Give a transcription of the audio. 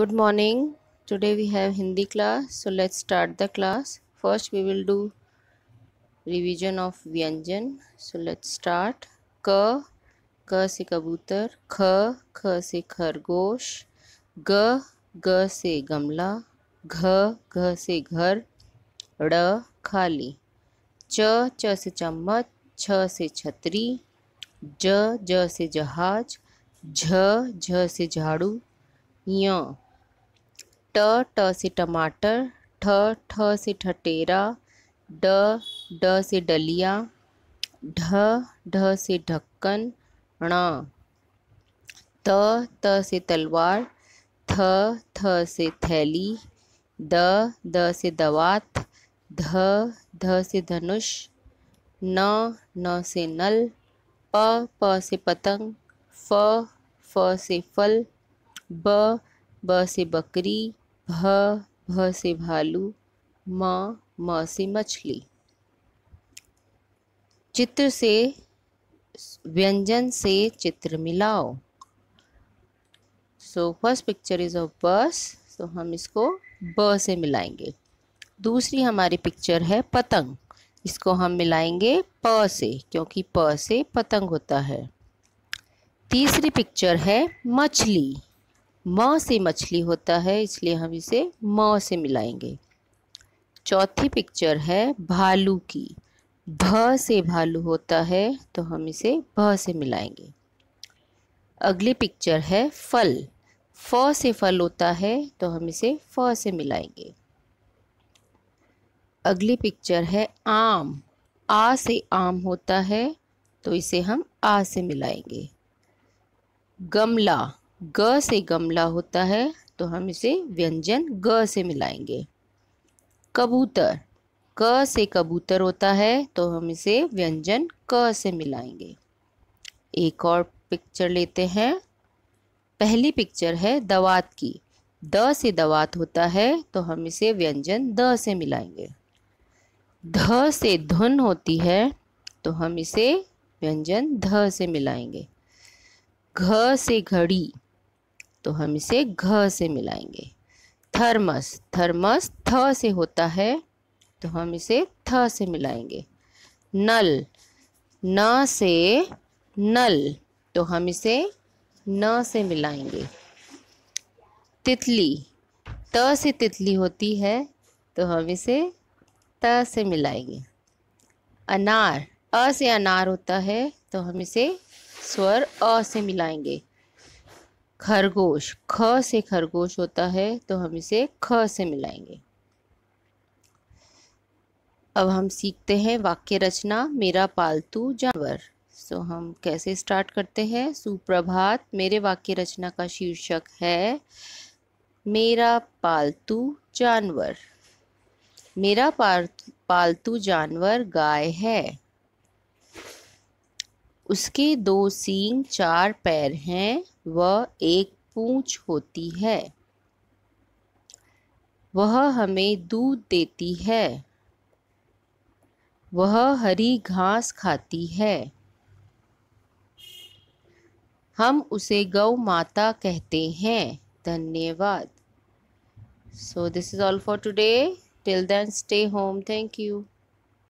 good morning today we have hindi class so let's start the class first we will do revision of vyanjan so let's start k k se kabutar kh kh se khargosh g g se gamla घ घ से घर ड़ खाली च च से चम्मच छ से छतरी ज ज से जहाज झ झ से झाड़ू य ट ट से टमाटर ठ ठ से ठटेरा ड ड से डलिया ढ ढ से ढक्कन ण त त से तलवार थ थ से थैली द द से दवात ध ध से धनुष न न से नल प प से पतंग फ फ से फल ब ब से बकरी भ भ से भालू म म से मछली चित्र से व्यंजन से चित्र मिलाओ so first picture is of bus तो हम इसको ब से मिलाएंगे दूसरी हमारी पिक्चर है पतंग इसको हम मिलाएंगे प से क्योंकि प से पतंग होता है तीसरी पिक्चर है मछली म से मछली होता है इसलिए हम इसे म से मिलाएंगे चौथी पिक्चर है भालू की भ से भालू होता है तो हम इसे भ से मिलाएंगे अगली पिक्चर है फल फ से फल होता है तो हम इसे फ से मिलाएंगे अगली पिक्चर है आम आ से आम होता है तो इसे हम आ से मिलाएंगे गमला ग से गमला होता है तो हम इसे व्यंजन ग से मिलाएंगे कबूतर क से कबूतर होता है तो हम इसे व्यंजन क से मिलाएंगे एक और पिक्चर लेते हैं पहली पिक्चर है दवात की द से दवात होता है तो हम इसे व्यंजन द से मिलाएंगे ध से धुन होती है तो हम इसे व्यंजन ध से मिलाएंगे घ से घड़ी तो हम इसे घ से मिलाएंगे थर्मस थर्मस थ से होता है तो हम इसे थ से मिलाएंगे नल न से नल तो हम इसे न से मिलाएंगे तितली त से तितली होती है तो हम इसे त से मिलाएंगे अनार अ से अनार होता है तो हम इसे स्वर अ से मिलाएंगे खरगोश ख से खरगोश होता है तो हम इसे ख से मिलाएंगे अब हम सीखते हैं वाक्य रचना मेरा पालतू जानवर सो हम कैसे स्टार्ट करते हैं सुप्रभात मेरे वाक्य रचना का शीर्षक है मेरा पालतू जानवर मेरा पालतू जानवर गाय है उसके दो सींग चार पैर हैं व एक पूंछ होती है वह हमें दूध देती है वह हरी घास खाती है हम उसे गौ माता कहते हैं धन्यवाद so this is all for today till then stay home thank you